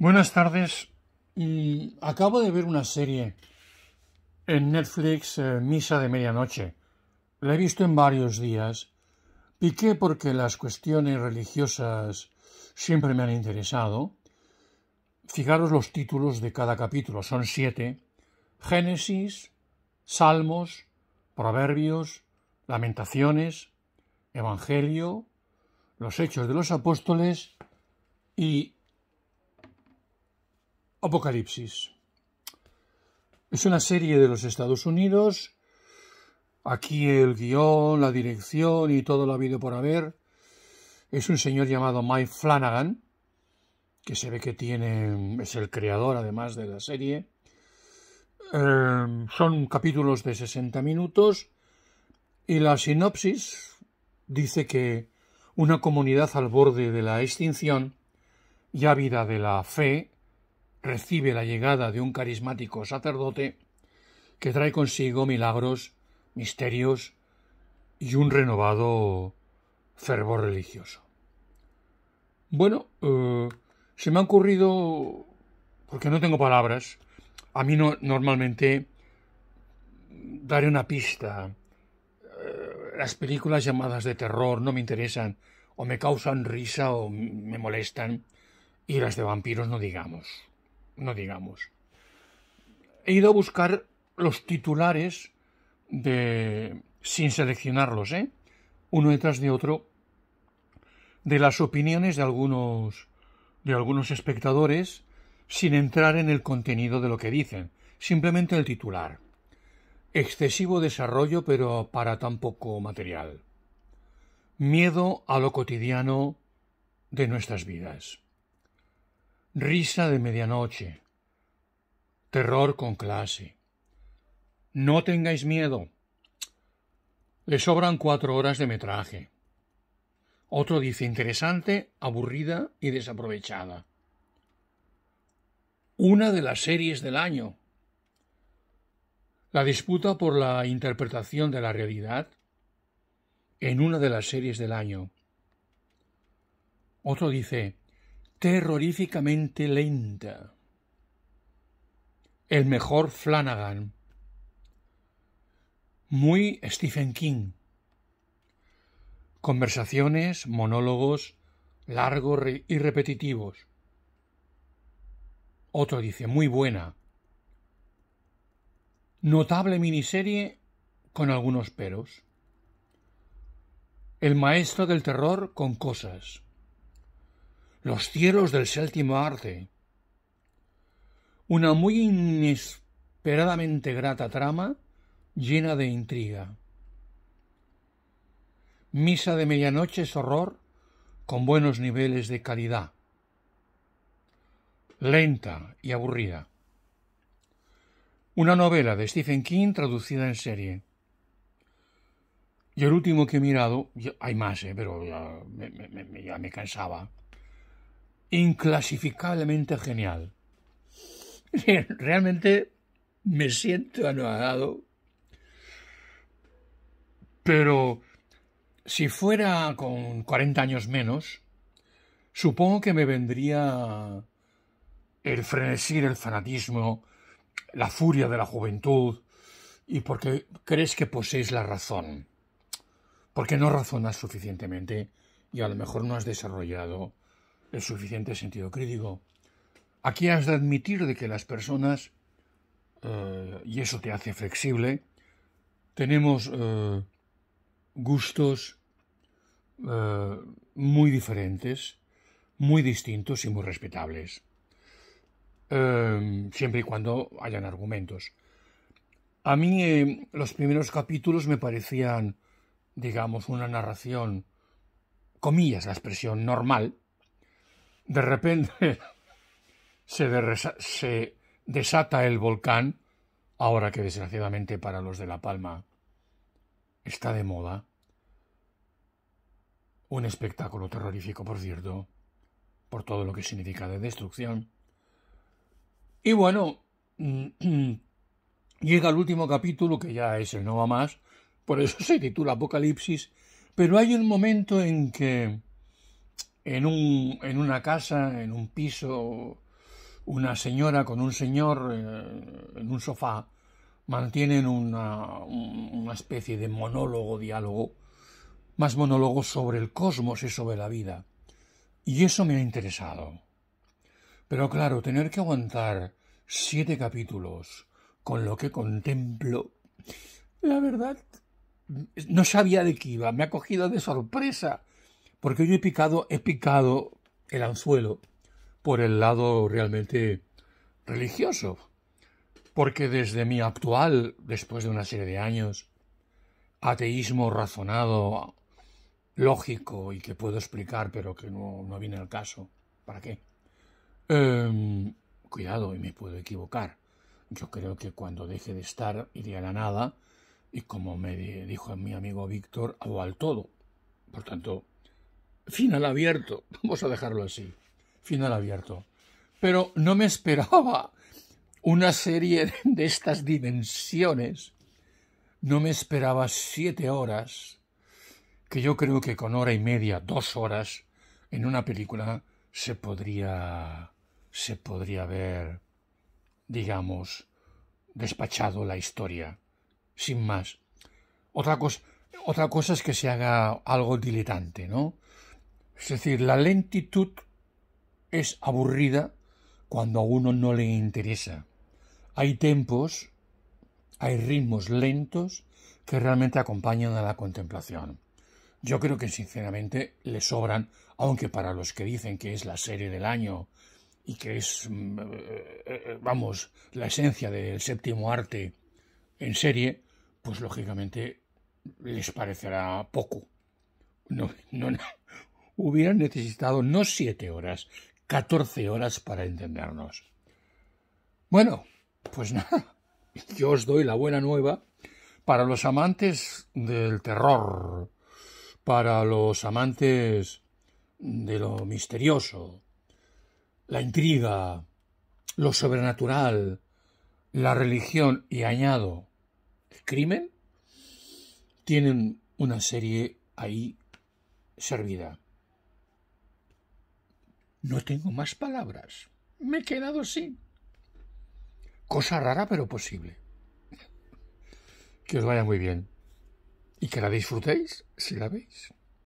Buenas tardes. Acabo de ver una serie en Netflix, eh, Misa de Medianoche. La he visto en varios días. Piqué porque las cuestiones religiosas siempre me han interesado. Fijaros los títulos de cada capítulo, son siete. Génesis, Salmos, Proverbios, Lamentaciones, Evangelio, los Hechos de los Apóstoles y Apocalipsis. Es una serie de los Estados Unidos. Aquí el guión, la dirección y todo lo habido por haber. Es un señor llamado Mike Flanagan, que se ve que tiene, es el creador además de la serie. Eh, son capítulos de 60 minutos y la sinopsis dice que una comunidad al borde de la extinción y vida de la fe recibe la llegada de un carismático sacerdote que trae consigo milagros, misterios y un renovado fervor religioso. Bueno, eh, se me ha ocurrido, porque no tengo palabras, a mí no, normalmente daré una pista. Eh, las películas llamadas de terror no me interesan, o me causan risa o me molestan, y las de vampiros no digamos no digamos. He ido a buscar los titulares de sin seleccionarlos, ¿eh? uno detrás de otro, de las opiniones de algunos de algunos espectadores sin entrar en el contenido de lo que dicen, simplemente el titular. Excesivo desarrollo pero para tan poco material. Miedo a lo cotidiano de nuestras vidas. Risa de medianoche. Terror con clase. No tengáis miedo. Le sobran cuatro horas de metraje. Otro dice interesante, aburrida y desaprovechada. Una de las series del año. La disputa por la interpretación de la realidad en una de las series del año. Otro dice terroríficamente lenta. El mejor Flanagan. Muy Stephen King. Conversaciones, monólogos largos y repetitivos. Otro dice, muy buena. Notable miniserie con algunos peros. El maestro del terror con cosas los cielos del séptimo arte. Una muy inesperadamente grata trama llena de intriga. Misa de medianoche es horror con buenos niveles de calidad. Lenta y aburrida. Una novela de Stephen King traducida en serie. Y el último que he mirado, hay más, eh, pero ya me cansaba inclasificablemente genial. Realmente me siento anodado, pero si fuera con 40 años menos, supongo que me vendría el frenesí, el fanatismo, la furia de la juventud, y porque crees que posees la razón, porque no razonas suficientemente y a lo mejor no has desarrollado el suficiente sentido crítico. Aquí has de admitir de que las personas, eh, y eso te hace flexible, tenemos eh, gustos eh, muy diferentes, muy distintos y muy respetables, siempre y cuando hayan argumentos. A mí los primeros capítulos me parecían, digamos, una narración, comillas la expresión normal, de repente se, desata el volcán, ahora que desgraciadamente para los de La Palma está de moda. Un espectáculo terrorífico, por cierto, por todo lo que significa de destrucción. Y bueno, mm, llega el último capítulo, que ya es el no va más, por eso se titula Apocalipsis, pero hay un momento en que en, una casa, en un piso, una señora con un señor eh, en un sofá mantienen una, una especie de monólogo, diálogo, más monólogo sobre el cosmos y sobre la vida. Y eso me ha interesado. Pero claro, tener que aguantar siete capítulos con lo que contemplo, la verdad, no sabía de qué iba, me ha cogido de sorpresa. Porque yo he picado, he picado el anzuelo por el lado realmente religioso. Porque desde mi actual, después de una serie de años, ateísmo razonado, lógico y que puedo explicar, pero que no, no viene al caso. ¿Para qué? Em, cuidado, y me puedo equivocar. Yo creo que cuando deje de estar, iría a la nada, y como me dijo mi amigo Víctor, hago al todo. Por tanto, final abierto. Vamos a dejarlo así. Final abierto. Pero no me esperaba una serie de estas dimensiones. No me esperaba siete horas, que yo creo que con hora y media, dos horas, en una película se podría. se podría ver, digamos, despachado la historia. Sin más. Otra cosa, otra cosa es que se haga algo diletante, ¿no? Es decir, la lentitud es aburrida cuando a uno no le interesa. Hay tempos, hay ritmos lentos que realmente acompañan a la contemplación. Yo creo que sinceramente le sobran, aunque para los que dicen que es la serie del año y que es, mm, eh, eh, vamos, la esencia del séptimo arte en serie, pues lógicamente les parecerá poco. No, no, hubieran necesitado no siete horas, catorce horas para entendernos. Bueno, pues nada, yo os doy la buena nueva para los amantes del terror, para los amantes de lo misterioso, la intriga, lo sobrenatural, la religión y añado el crimen, tienen una serie ahí servida. No tengo más palabras. Me he quedado sin. Cosa rara pero posible. Que os vaya muy bien y que la disfrutéis si la veis.